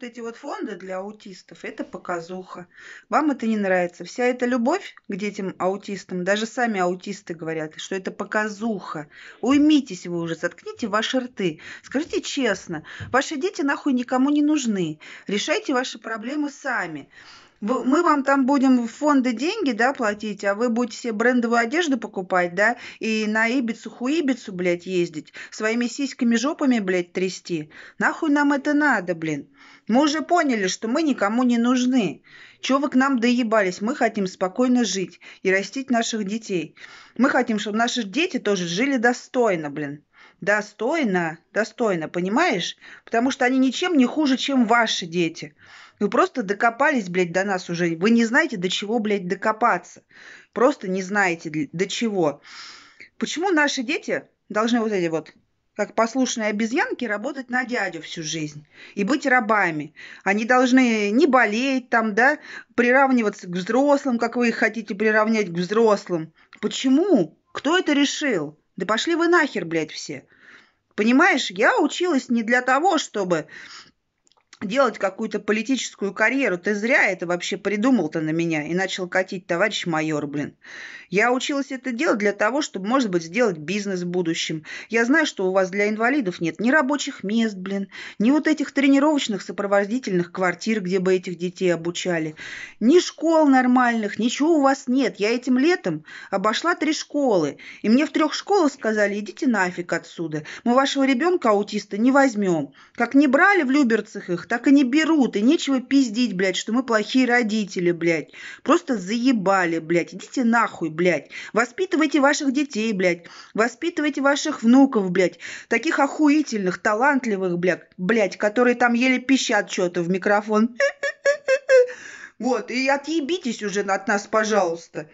Вот эти вот фонды для аутистов – это показуха. Вам это не нравится. Вся эта любовь к детям-аутистам, даже сами аутисты говорят, что это показуха. Уймитесь вы уже, заткните ваши рты. Скажите честно, ваши дети нахуй никому не нужны. Решайте ваши проблемы сами мы вам там будем в фонды деньги, да, платить, а вы будете себе брендовую одежду покупать, да, и на Ибицу, хуибицу, блядь, ездить, своими сиськами, жопами, блядь, трясти. Нахуй нам это надо, блин? Мы уже поняли, что мы никому не нужны. Чего вы к нам доебались? Мы хотим спокойно жить и растить наших детей. Мы хотим, чтобы наши дети тоже жили достойно, блин. Достойно, достойно, понимаешь? Потому что они ничем не хуже, чем ваши дети. Вы просто докопались, блядь, до нас уже. Вы не знаете, до чего, блядь, докопаться. Просто не знаете, до чего. Почему наши дети должны вот эти вот как послушные обезьянки, работать на дядю всю жизнь и быть рабами. Они должны не болеть там, да, приравниваться к взрослым, как вы их хотите приравнять к взрослым. Почему? Кто это решил? Да пошли вы нахер, блядь, все. Понимаешь, я училась не для того, чтобы делать какую-то политическую карьеру. Ты зря это вообще придумал-то на меня и начал катить, товарищ майор, блин. Я училась это делать для того, чтобы, может быть, сделать бизнес в будущем. Я знаю, что у вас для инвалидов нет ни рабочих мест, блин, ни вот этих тренировочных сопровождительных квартир, где бы этих детей обучали, ни школ нормальных, ничего у вас нет. Я этим летом обошла три школы, и мне в трех школах сказали, идите нафиг отсюда, мы вашего ребенка аутиста не возьмем. Как не брали в Люберцах их, так и не берут, и нечего пиздить, блядь, что мы плохие родители, блядь. Просто заебали, блядь. Идите нахуй, блядь. Воспитывайте ваших детей, блядь. Воспитывайте ваших внуков, блядь. Таких охуительных, талантливых, блядь, блядь, которые там еле пищат что-то в микрофон. Вот, и отъебитесь уже от нас, пожалуйста.